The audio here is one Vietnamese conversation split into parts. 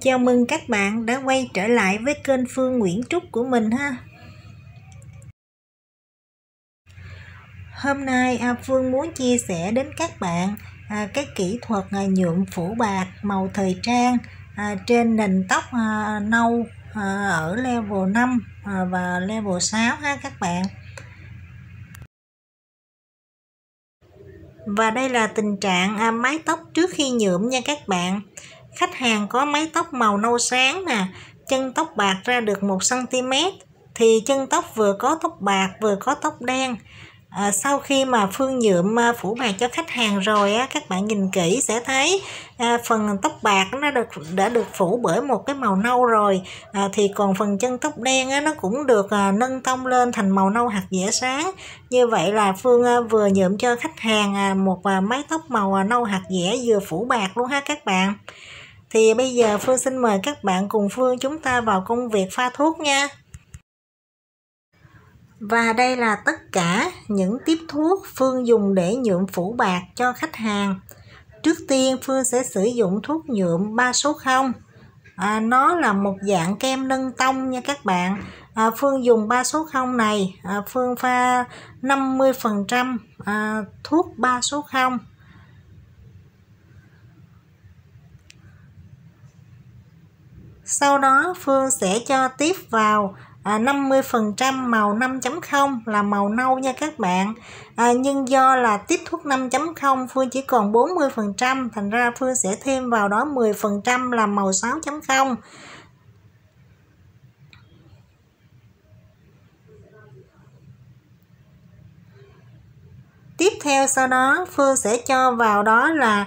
Chào mừng các bạn đã quay trở lại với kênh Phương Nguyễn Trúc của mình ha. Hôm nay à, Phương muốn chia sẻ đến các bạn à, cái kỹ thuật à, nhuộm phủ bạc màu thời trang trên nền tóc nâu ở level 5 và level 6 ha các bạn. Và đây là tình trạng mái tóc trước khi nhuộm nha các bạn Khách hàng có mái tóc màu nâu sáng nè, chân tóc bạc ra được 1cm thì chân tóc vừa có tóc bạc vừa có tóc đen. À, sau khi mà phương nhuộm à, phủ bạc cho khách hàng rồi á, các bạn nhìn kỹ sẽ thấy à, phần tóc bạc nó được đã được phủ bởi một cái màu nâu rồi à, thì còn phần chân tóc đen á, nó cũng được à, nâng tông lên thành màu nâu hạt dẻ sáng như vậy là phương à, vừa nhuộm cho khách hàng à, một à, mái tóc màu à, nâu hạt dẻ vừa phủ bạc luôn ha các bạn thì bây giờ Phương xin mời các bạn cùng Phương chúng ta vào công việc pha thuốc nha. Và đây là tất cả những tiếp thuốc Phương dùng để nhuộm phủ bạc cho khách hàng. Trước tiên Phương sẽ sử dụng thuốc nhuộm 3 số 0. À, nó là một dạng kem nâng tông nha các bạn. À, Phương dùng 3 số 0 này, à, Phương pha 50% à, thuốc 3 số 0 Sau đó Phương sẽ cho tiếp vào à, 50% màu 5.0 là màu nâu nha các bạn à, nhưng do là tiếp thuốc 5.0 Phương chỉ còn 40% thành ra Phương sẽ thêm vào đó 10% là màu 6.0 Tiếp theo sau đó Phương sẽ cho vào đó là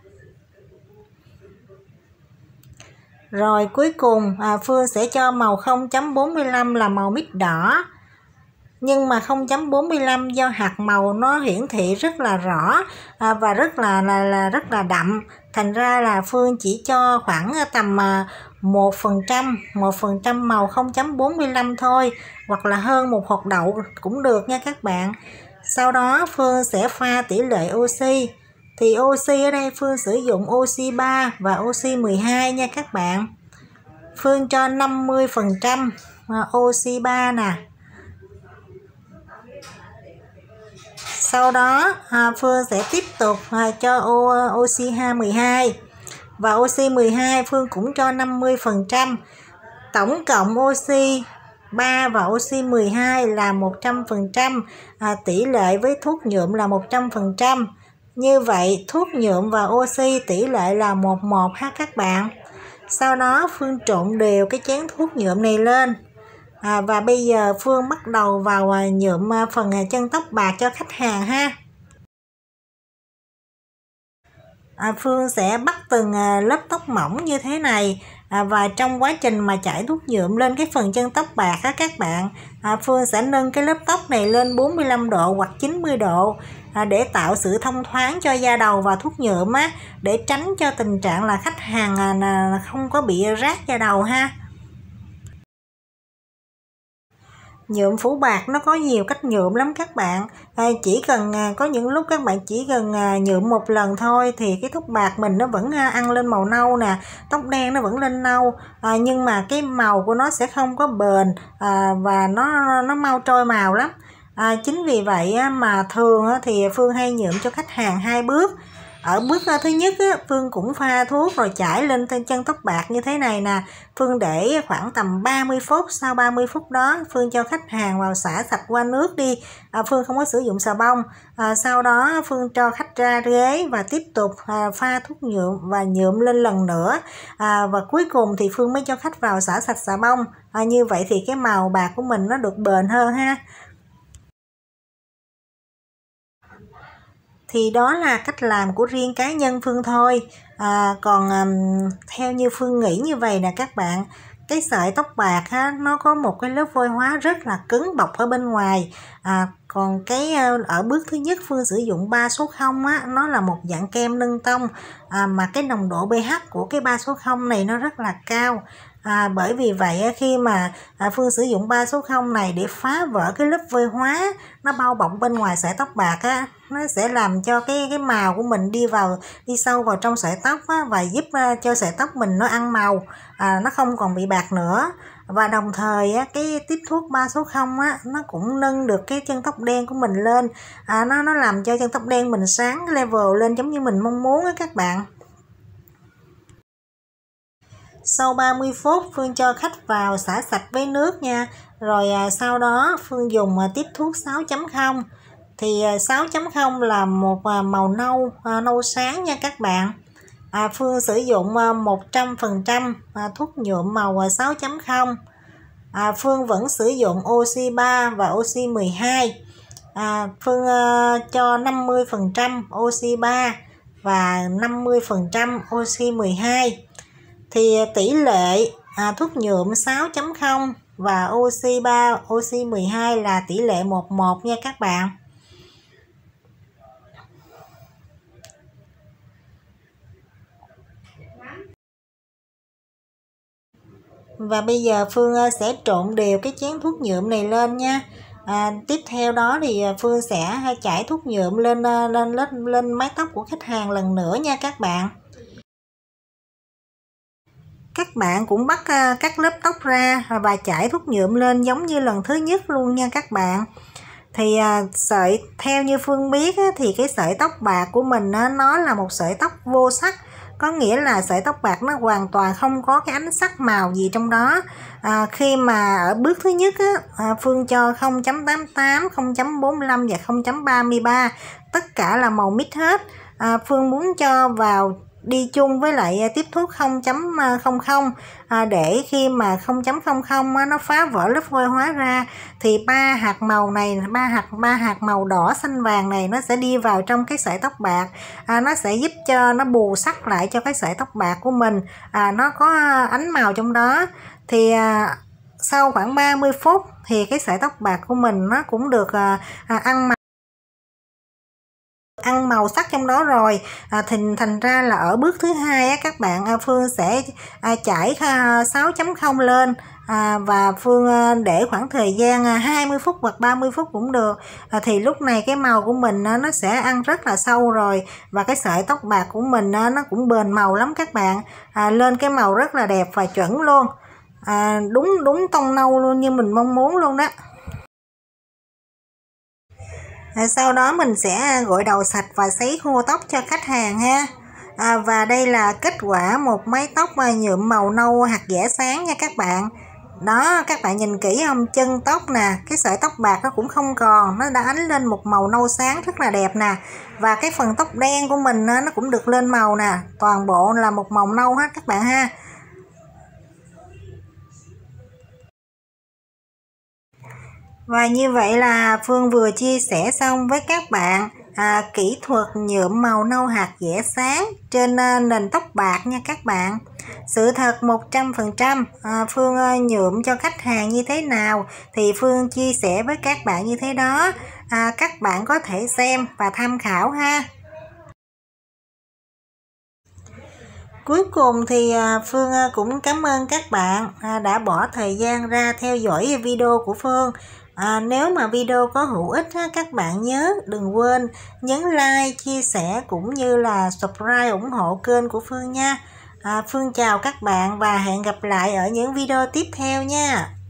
Rồi cuối cùng à, Phương sẽ cho màu 0.45 là màu mít đỏ. Nhưng mà 0.45 do hạt màu nó hiển thị rất là rõ à, và rất là, là là rất là đậm. Thành ra là Phương chỉ cho khoảng à, tầm à, 1%, 1% màu 0.45 thôi hoặc là hơn một hột đậu cũng được nha các bạn. Sau đó Phương sẽ pha tỷ lệ oxy thì oxy ở đây Phương sử dụng oxy 3 và oxy 12 nha các bạn Phương cho 50% oxy 3 nè sau đó à, Phương sẽ tiếp tục à, cho o, oxy 12 và oxy 12 Phương cũng cho 50% tổng cộng oxy 3 và oxy 12 là 100% à, tỷ lệ với thuốc nhuộm là 100% như vậy, thuốc nhuộm và oxy tỷ lệ là 1-1 ha các bạn. Sau đó Phương trộn đều cái chén thuốc nhuộm này lên. À, và bây giờ Phương bắt đầu vào à, nhuộm à, phần à, chân tóc bạc cho khách hàng ha. À, Phương sẽ bắt từng lớp tóc mỏng như thế này à, và trong quá trình mà chảy thuốc nhuộm lên cái phần chân tóc bạc á các bạn à, Phương sẽ nâng cái lớp tóc này lên 45 độ hoặc 90 độ à, để tạo sự thông thoáng cho da đầu và thuốc nhuộm á để tránh cho tình trạng là khách hàng à, không có bị rác da đầu ha nhuộm phủ bạc nó có nhiều cách nhuộm lắm các bạn à, chỉ cần à, có những lúc các bạn chỉ cần à, nhuộm một lần thôi thì cái thúc bạc mình nó vẫn à, ăn lên màu nâu nè tóc đen nó vẫn lên nâu à, nhưng mà cái màu của nó sẽ không có bền à, và nó nó mau trôi màu lắm à, chính vì vậy mà thường thì Phương hay nhuộm cho khách hàng hai bước ở bước thứ nhất á, Phương cũng pha thuốc rồi chải lên trên chân tóc bạc như thế này nè Phương để khoảng tầm 30 phút sau 30 phút đó Phương cho khách hàng vào xả sạch qua nước đi à, Phương không có sử dụng xà bông à, sau đó Phương cho khách ra ghế và tiếp tục à, pha thuốc nhuộm và nhuộm lên lần nữa à, và cuối cùng thì Phương mới cho khách vào xả sạch xà bông à, như vậy thì cái màu bạc của mình nó được bền hơn ha thì đó là cách làm của riêng cá nhân phương thôi à, còn um, theo như phương nghĩ như vậy nè các bạn cái sợi tóc bạc ha, nó có một cái lớp vôi hóa rất là cứng bọc ở bên ngoài à, còn cái ở bước thứ nhất phương sử dụng ba số 0 á nó là một dạng kem nâng tông à, mà cái nồng độ pH của cái ba số 0 này nó rất là cao À, bởi vì vậy khi mà à, Phương sử dụng ba số 0 này để phá vỡ cái lớp vôi hóa nó bao bọc bên ngoài sợi tóc bạc á, nó sẽ làm cho cái cái màu của mình đi vào đi sâu vào trong sợi tóc á, và giúp à, cho sợi tóc mình nó ăn màu, à, nó không còn bị bạc nữa. Và đồng thời á, cái tiếp thuốc ba số 0 á, nó cũng nâng được cái chân tóc đen của mình lên, à, nó nó làm cho chân tóc đen mình sáng level lên giống như mình mong muốn á các bạn. Sau 30 phút Phương cho khách vào xả sạch với nước nha. Rồi à, sau đó Phương dùng à, tiếp thuốc 6.0. Thì à, 6.0 là một à, màu nâu, nâu sáng nha các bạn. Phương sử dụng à, 100% à, thuốc nhuộm màu à, 6.0. À, Phương vẫn sử dụng oxy 3 và oxy 12. À, Phương à, cho 50% oxy 3 và 50% oxy 12 thì tỷ lệ à, thuốc nhuộm 6.0 và oxy 3, oxy 12 là tỷ lệ 11 nha các bạn. Và bây giờ Phương à, sẽ trộn đều cái chén thuốc nhuộm này lên nha. À, tiếp theo đó thì à, Phương sẽ à, chảy thuốc nhuộm lên lên lên lên mái tóc của khách hàng lần nữa nha các bạn các bạn cũng bắt à, các lớp tóc ra và chải thuốc nhuộm lên giống như lần thứ nhất luôn nha các bạn thì à, sợi theo như phương biết thì cái sợi tóc bạc của mình nó là một sợi tóc vô sắc có nghĩa là sợi tóc bạc nó hoàn toàn không có cái ánh sắc màu gì trong đó à, khi mà ở bước thứ nhất á, à, phương cho 0.88 0.45 và 0.33 tất cả là màu mít hết à, phương muốn cho vào đi chung với lại à, tiếp thuốc 0.00 à, à, để khi mà 0.00 nó phá vỡ lớp vôi hóa ra thì ba hạt màu này ba hạt ba hạt màu đỏ xanh vàng này nó sẽ đi vào trong cái sợi tóc bạc nó sẽ giúp cho nó bù sắc lại cho cái sợi tóc bạc của mình nó có ánh màu trong đó thì sau khoảng 30 phút thì cái sợi tóc bạc của mình nó cũng được ăn màu ăn màu sắc trong đó rồi à, thì thành ra là ở bước thứ hai á, các bạn à, Phương sẽ à, chảy 6.0 à, lên à, và Phương à, để khoảng thời gian à, 20 phút hoặc 30 phút cũng được à, thì lúc này cái màu của mình à, nó sẽ ăn rất là sâu rồi và cái sợi tóc bạc của mình à, nó cũng bền màu lắm các bạn à, lên cái màu rất là đẹp và chuẩn luôn à, đúng đúng tông nâu luôn như mình mong muốn luôn đó sau đó mình sẽ gội đầu sạch và sấy khô tóc cho khách hàng ha à, và đây là kết quả một mái tóc à, nhuộm màu nâu hạt dẻ sáng nha các bạn đó các bạn nhìn kỹ không chân tóc nè cái sợi tóc bạc nó cũng không còn nó đã ánh lên một màu nâu sáng rất là đẹp nè và cái phần tóc đen của mình à, nó cũng được lên màu nè toàn bộ là một màu nâu hết các bạn ha và như vậy là phương vừa chia sẻ xong với các bạn à, kỹ thuật nhuộm màu nâu hạt dễ sáng trên à, nền tóc bạc nha các bạn sự thật 100% à, Phương à, nhuộm cho khách hàng như thế nào thì Phương chia sẻ với các bạn như thế đó à, các bạn có thể xem và tham khảo ha Cuối cùng thì à, Phương à, cũng cảm ơn các bạn à, đã bỏ thời gian ra theo dõi video của Phương. À, nếu mà video có hữu ích các bạn nhớ đừng quên nhấn like, chia sẻ cũng như là subscribe ủng hộ kênh của Phương nha. À, Phương chào các bạn và hẹn gặp lại ở những video tiếp theo nha.